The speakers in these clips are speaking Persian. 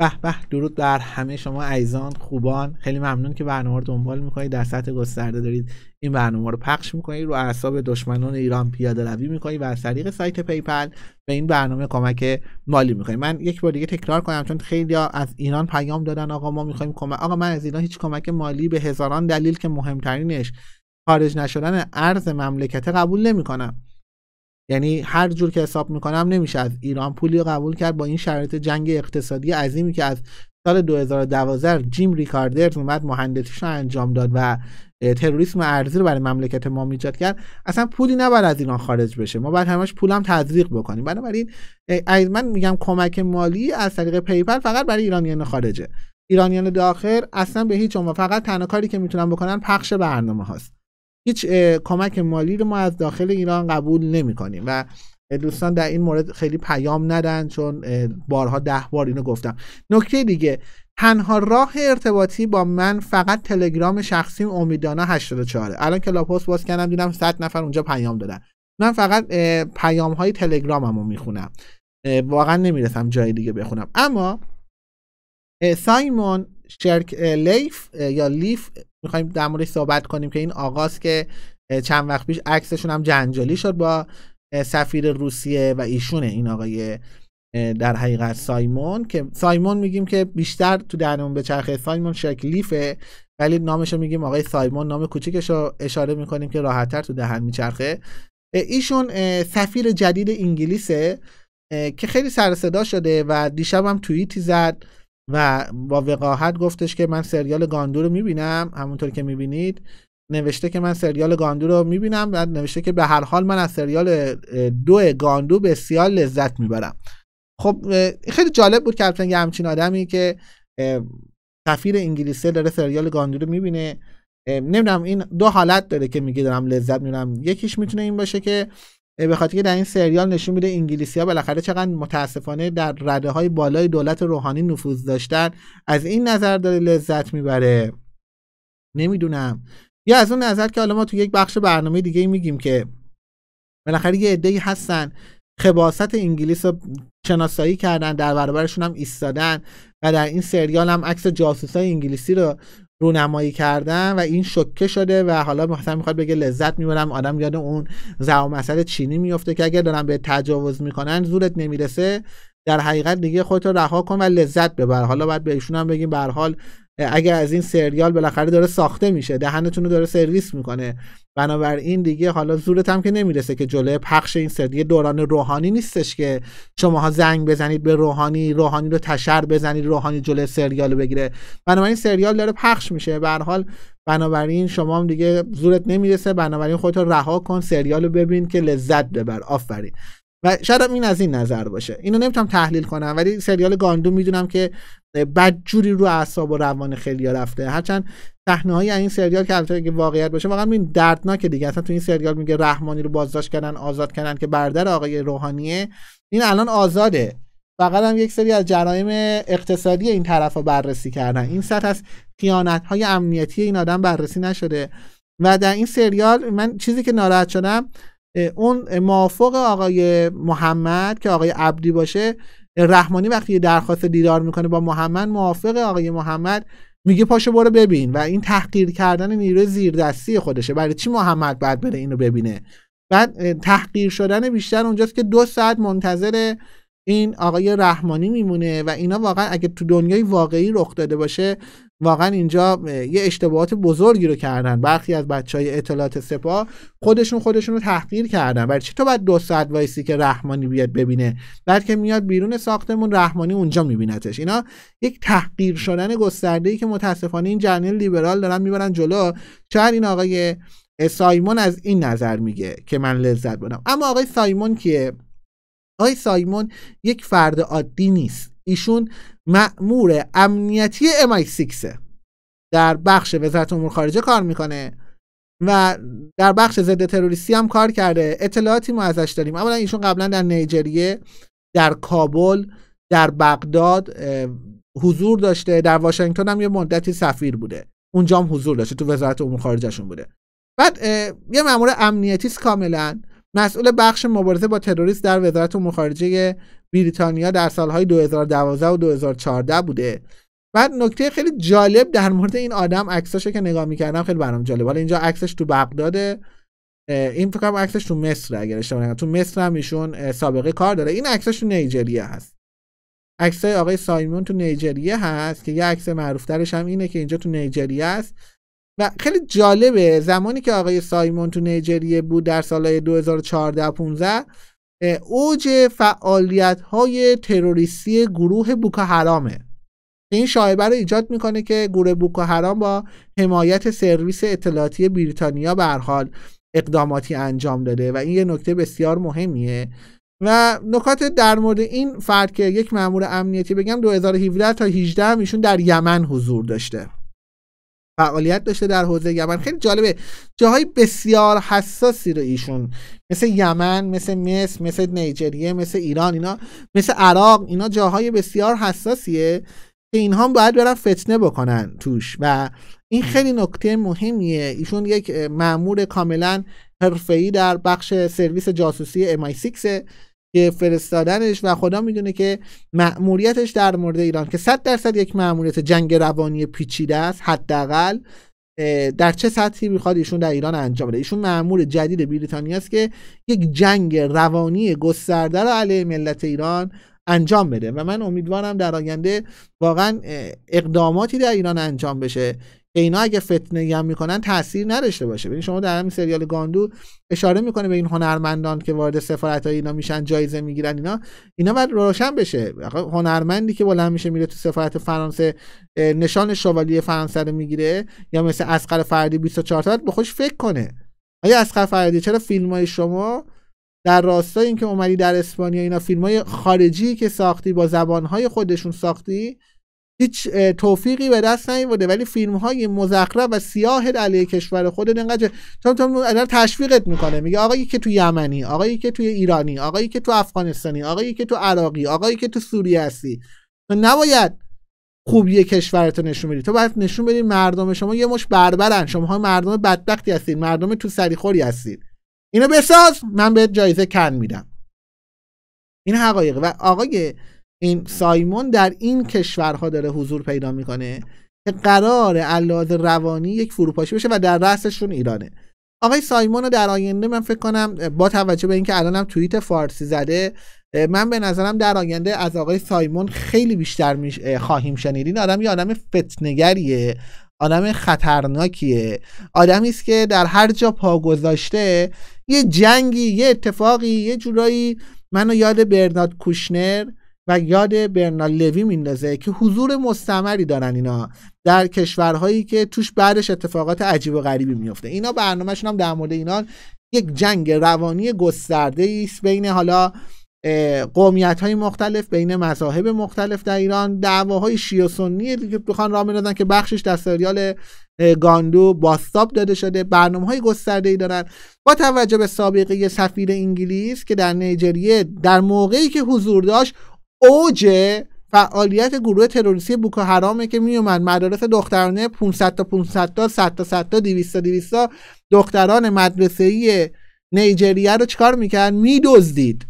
به به درود بر همه شما عزیزان خوبان خیلی ممنون که برنامه رو دنبال میکنید در سطح گسترده دارید این برنامه رو پخش میکنید رو اعصاب دشمنان ایران پیاده روی میکنید و از طریق سایت پیپل به این برنامه کمک مالی میکنید من یک بار دیگه تکرار کنم چون خیلی از ایران پیام دادن آقا ما میخوایم کمک آقا من از ایران هیچ کمک مالی به هزاران دلیل که مهمترینش خارج نشدن ارز مملکت قبول نمیکنم یعنی هر جور که حساب میکنم نمیشه از ایران پولی قبول کرد با این شرایط جنگ اقتصادی عظیمی که از سال 2012 جیم ریکاردرز اومد مهندسیش رو انجام داد و تروریسم ارزی رو برای مملکت ما میجاد کرد اصلا پولی نباید از ایران خارج بشه ما باید همش پولم هم تزریق بکنیم بنابراین من میگم کمک مالی از طریق پیپل فقط برای ایرانیان خارجه ایرانیان داخل اصلا به هیچ عنوان فقط تنها کاری که میتونن بکنن پخش برنامه هاست هیچ کمک مالی رو ما از داخل ایران قبول نمی کنیم و دوستان در این مورد خیلی پیام ندن چون بارها ده بار اینو گفتم نکته دیگه تنها راه ارتباطی با من فقط تلگرام شخصیم امیدانا 84 الان که لاپوس باز کردم دیدم 100 نفر اونجا پیام دادن من فقط پیام های تلگراممو میخونم واقعا نمیرسم جای دیگه بخونم اما سایمون شرک لیف یا لیف میخوایم در موردش صحبت کنیم که این آغاز که چند وقت پیش عکسشون هم جنجالی شد با سفیر روسیه و ایشونه این آقای در حقیقت سایمون که سایمون میگیم که بیشتر تو دهنمون به چرخه سایمون لیفه ولی نامش رو میگیم آقای سایمون نام کوچیکش اشاره میکنیم که راحتتر تو دهن میچرخه ایشون سفیر جدید انگلیسه که خیلی سر صدا شده و دیشب هم توییتی زد و با وقاحت گفتش که من سریال گاندو رو میبینم همونطور که میبینید نوشته که من سریال گاندو رو میبینم و نوشته که به هر حال من از سریال دو گاندو بسیار لذت میبرم خب خیلی جالب بود که یه همچین آدمی که سفیر انگلیسی داره سریال گاندو رو میبینه نمیدونم این دو حالت داره که میگه دارم لذت میبرم یکیش میتونه این باشه که به خاطر که در این سریال نشون میده انگلیسی ها بالاخره چقدر متاسفانه در رده های بالای دولت روحانی نفوذ داشتن از این نظر داره لذت میبره نمیدونم یا از اون نظر که حالا ما تو یک بخش برنامه دیگه میگیم که بالاخره یه عده‌ای هستن خباست انگلیس رو شناسایی کردن در برابرشون هم ایستادن و در این سریال هم عکس جاسوسای انگلیسی رو رونمایی کردن و این شکه شده و حالا مثلا میخواد بگه لذت میبرم آدم یاد اون زوامسل چینی میفته که اگه دارن به تجاوز میکنن زورت نمیرسه در حقیقت دیگه خودت رها کن و لذت ببر حالا باید به ایشون هم بگیم به حال اگر از این سریال بالاخره داره ساخته میشه دهنتون داره سرویس میکنه بنابراین دیگه حالا زورت هم که نمیرسه که جلوی پخش این سریال دوران روحانی نیستش که شماها زنگ بزنید به روحانی روحانی رو تشر بزنید روحانی جلوی سریال رو بگیره بنابراین سریال داره پخش میشه به حال بنابراین شما هم دیگه زورت نمیرسه بنابراین خودت رها کن سریال رو ببین که لذت ببر آفرین و شاید این از این نظر باشه اینو نمیتونم تحلیل کنم ولی سریال گاندو میدونم که بدجوری رو اعصاب و روان خیلی رفته هرچند صحنه های این سریال که البته اگه واقعیت باشه واقعا این دردناکه دیگه اصلا تو این سریال میگه رحمانی رو بازداشت کردن آزاد کردن که برادر آقای روحانیه این الان آزاده فقط هم یک سری از جرایم اقتصادی این طرف رو بررسی کردن این سطح از خیانت های امنیتی این آدم بررسی نشده و در این سریال من چیزی که ناراحت شدم اون موافق آقای محمد که آقای عبدی باشه رحمانی وقتی درخواست دیدار میکنه با محمد موافق آقای محمد میگه پاشو برو ببین و این تحقیر کردن نیروی زیردستی خودشه برای چی محمد بعد بره اینو ببینه بعد تحقیر شدن بیشتر اونجاست که دو ساعت منتظر این آقای رحمانی میمونه و اینا واقعا اگه تو دنیای واقعی رخ داده باشه واقعا اینجا یه اشتباهات بزرگی رو کردن برخی از بچه های اطلاعات سپاه خودشون خودشون رو تحقیر کردن برای چی تو باید دو ساعت وایسی که رحمانی بیاد ببینه بعد که میاد بیرون ساختمون رحمانی اونجا میبینتش اینا یک تحقیر شدن گسترده که متاسفانه این جریان لیبرال دارن میبرن جلو چهر این آقای سایمون از این نظر میگه که من لذت بدم اما آقای سایمون که آقای سایمون یک فرد عادی نیست ایشون معمور امنیتی MI6 در بخش وزارت امور خارجه کار میکنه و در بخش ضد تروریستی هم کار کرده اطلاعاتی ما ازش داریم اولا ایشون قبلا در نیجریه در کابل در بغداد حضور داشته در واشنگتن هم یه مدتی سفیر بوده اونجا هم حضور داشته تو وزارت امور خارجهشون بوده بعد یه معمور امنیتی کاملا مسئول بخش مبارزه با تروریست در وزارت امور خارجه بریتانیا در سالهای 2012 و 2014 بوده بعد نکته خیلی جالب در مورد این آدم عکساشو که نگاه میکردم خیلی برام جالب حالا اینجا عکسش تو بغداده این فکر کنم عکسش تو مصر اگر اشتباه نکنم تو مصر هم ایشون سابقه کار داره این عکسش تو نیجریه هست عکسای آقای سایمون تو نیجریه هست که یه عکس معروفترش هم اینه که اینجا تو نیجریه است و خیلی جالبه زمانی که آقای سایمون تو نیجریه بود در سالهای 2014 15 اوج فعالیت های تروریستی گروه بوکا حرامه این شایبه رو ایجاد میکنه که گروه بوکا حرام با حمایت سرویس اطلاعاتی بریتانیا به حال اقداماتی انجام داده و این یه نکته بسیار مهمیه و نکات در مورد این فرد که یک مامور امنیتی بگم 2017 تا 18 هم ایشون در یمن حضور داشته فعالیت داشته در حوزه یمن خیلی جالبه جاهای بسیار حساسی رو ایشون مثل یمن مثل مصر مثل نیجریه مثل ایران اینا مثل عراق اینا جاهای بسیار حساسیه که اینها باید برن فتنه بکنن توش و این خیلی نکته مهمیه ایشون یک معمور کاملا حرفه‌ای در بخش سرویس جاسوسی MI6 که فرستادنش و خدا میدونه که مأموریتش در مورد ایران که 100 درصد یک مأموریت جنگ روانی پیچیده است حداقل در چه سطحی میخواد ایشون در ایران انجام بده ایشون مأمور جدید بریتانیا است که یک جنگ روانی گسترده رو علیه ملت ایران انجام بده و من امیدوارم در آینده واقعا اقداماتی در ایران انجام بشه اینا اگه فتنه هم میکنن تاثیر نداشته باشه ببین شما در همین سریال گاندو اشاره میکنه به این هنرمندان که وارد سفارت های اینا میشن جایزه میگیرن اینا اینا باید روشن بشه هنرمندی که بلند میشه میره تو سفارت فرانسه نشان شوالیه فرانسه رو میگیره یا مثل اسقر فردی 24 تا به خوش فکر کنه آیا اسقر فردی چرا فیلم های شما در راستای اینکه اومدی در اسپانیا اینا فیلم های خارجی که ساختی با زبان های خودشون ساختی هیچ توفیقی به دست بوده ولی فیلم های مزخرف و سیاه علیه کشور خودت انقدر چون تو تشویقت میکنه میگه آقایی که تو یمنی آقایی که تو ایرانی آقایی که تو افغانستانی آقایی که تو عراقی آقایی که تو سوریه هستی تو نباید خوبی کشورتو نشون بدی تو باید نشون بدی مردم شما یه مش بربرن شما مردم بدبختی هستید مردم تو سریخوری هستید اینو بساز من بهت جایزه کن میدم این حقایق و آقای این سایمون در این کشورها داره حضور پیدا میکنه که قرار علاوه روانی یک فروپاشی بشه و در رأسشون ایرانه آقای سایمون رو در آینده من فکر کنم با توجه به اینکه الانم توییت فارسی زده من به نظرم در آینده از آقای سایمون خیلی بیشتر خواهیم شنید این آدم یه آدم فتنگریه آدم خطرناکیه آدمی است که در هر جا پا گذاشته یه جنگی یه اتفاقی یه جورایی منو یاد برنارد کوشنر و یاد برنال لوی میندازه که حضور مستمری دارن اینا در کشورهایی که توش بعدش اتفاقات عجیب و غریبی میفته اینا برنامهشون هم در مورد اینا یک جنگ روانی گسترده است بین حالا قومیت های مختلف بین مذاهب مختلف در ایران دعواهای شیعه و سنی که بخوان راه میدادن که بخشش در سریال گاندو باستاب داده شده برنامه های گسترده ای دارن با توجه به سابقه سفیر انگلیس که در نیجریه در موقعی که حضور داشت اوج فعالیت گروه تروریستی بوکو حرامه که میومد مدارس دخترانه 500 تا 500 تا 100 تا 100 تا 200 تا 200 تا دختران مدرسه ای نیجریه رو چیکار میکرد میدزدید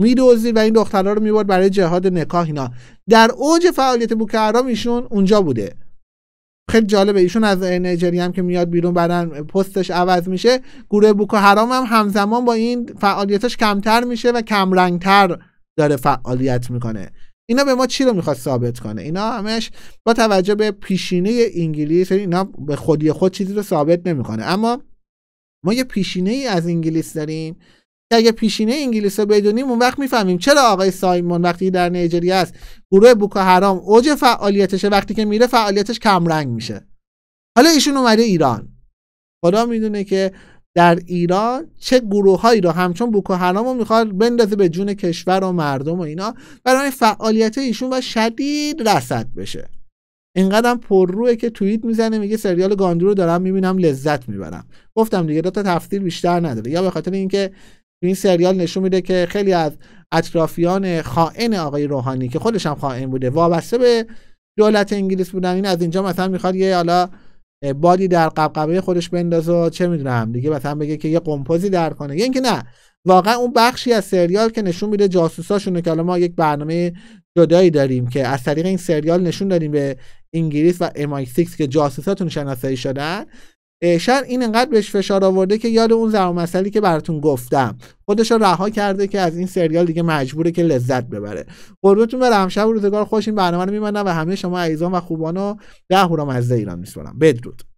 میدوزید و این دخترها رو میبرد برای جهاد نکاح اینا در اوج فعالیت بوکهرام ایشون اونجا بوده خیلی جالبه ایشون از نیجری هم که میاد بیرون بعدن پستش عوض میشه گروه بوکو حرام هم همزمان با این فعالیتش کمتر میشه و کمرنگتر داره فعالیت میکنه اینا به ما چی رو میخواد ثابت کنه اینا همش با توجه به پیشینه انگلیس یعنی اینا به خودی خود چیزی رو ثابت نمیکنه اما ما یه پیشینه ای از انگلیس داریم که اگه پیشینه انگلیس رو بدونیم اون وقت میفهمیم چرا آقای سایمون وقتی در نیجریه است گروه بوکو حرام اوج فعالیتشه وقتی که میره فعالیتش کمرنگ میشه حالا ایشون اومده ایران خدا میدونه که در ایران چه گروههایی رو همچون بوکو حرامو میخواد بندازه به جون کشور و مردم و اینا برای فعالیت ایشون و شدید رصد بشه اینقدرم پرروه که توییت میزنه میگه سریال گاندو رو دارم میبینم لذت میبرم گفتم دیگه دو تفسیر بیشتر نداره یا به خاطر اینکه این سریال نشون میده که خیلی از اطرافیان خائن آقای روحانی که خودش هم خائن بوده وابسته به دولت انگلیس بودن این از اینجا مثلا میخواد یه حالا بادی در قبقبه خودش بندازه چه میدونم دیگه مثلا بگه که یه قمپوزی در کنه یا یعنی اینکه نه واقعا اون بخشی از سریال که نشون میده جاسوساشونه که حالا ما یک برنامه جدایی داریم که از طریق این سریال نشون دادیم به انگلیس و MI6 که جاسوساتون شناسایی شدن شر این انقدر بهش فشار آورده که یاد اون زرم مسئله که براتون گفتم خودش رو رها کرده که از این سریال دیگه مجبوره که لذت ببره قربتون برم شب روزگار خوش این برنامه رو میمنم و همه شما عزیزان و خوبان رو ده هورا مزده ایران میسپارم بدرود